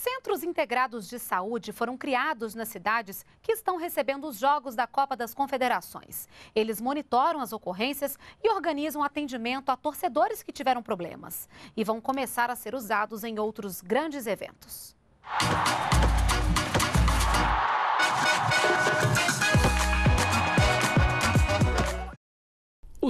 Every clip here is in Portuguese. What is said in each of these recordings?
Centros integrados de saúde foram criados nas cidades que estão recebendo os jogos da Copa das Confederações. Eles monitoram as ocorrências e organizam atendimento a torcedores que tiveram problemas. E vão começar a ser usados em outros grandes eventos.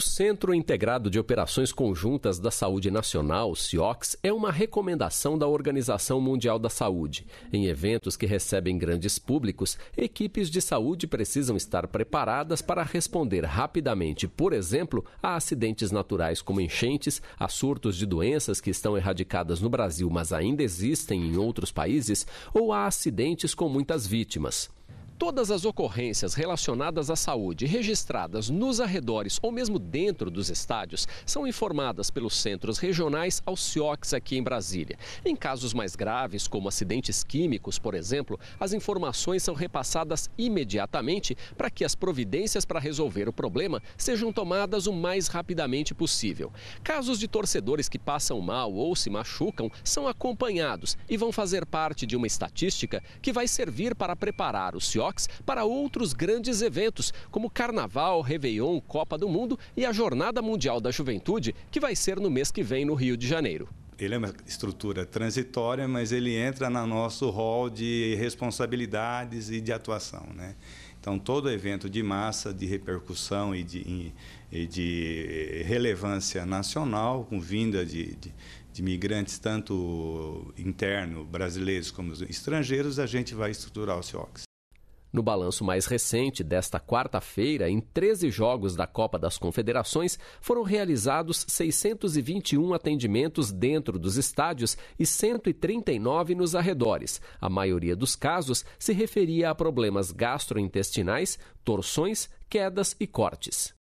O Centro Integrado de Operações Conjuntas da Saúde Nacional, CIOX, é uma recomendação da Organização Mundial da Saúde. Em eventos que recebem grandes públicos, equipes de saúde precisam estar preparadas para responder rapidamente, por exemplo, a acidentes naturais como enchentes, a surtos de doenças que estão erradicadas no Brasil, mas ainda existem em outros países, ou a acidentes com muitas vítimas. Todas as ocorrências relacionadas à saúde registradas nos arredores ou mesmo dentro dos estádios são informadas pelos centros regionais ao CIOCs aqui em Brasília. Em casos mais graves, como acidentes químicos, por exemplo, as informações são repassadas imediatamente para que as providências para resolver o problema sejam tomadas o mais rapidamente possível. Casos de torcedores que passam mal ou se machucam são acompanhados e vão fazer parte de uma estatística que vai servir para preparar o CIOCs para outros grandes eventos, como Carnaval, Réveillon, Copa do Mundo e a Jornada Mundial da Juventude, que vai ser no mês que vem no Rio de Janeiro ele é uma estrutura transitória, mas ele entra no nosso rol de responsabilidades e de atuação. Né? Então, todo evento de massa, de repercussão e de, e de relevância nacional, com vinda de, de, de, migrantes, tanto interno brasileiros como estrangeiros, a gente vai estruturar o CIOX. No balanço mais recente desta quarta-feira, em 13 jogos da Copa das Confederações, foram realizados 621 atendimentos dentro dos estádios e 139 nos arredores. A maioria dos casos se referia a problemas gastrointestinais, torções, quedas e cortes.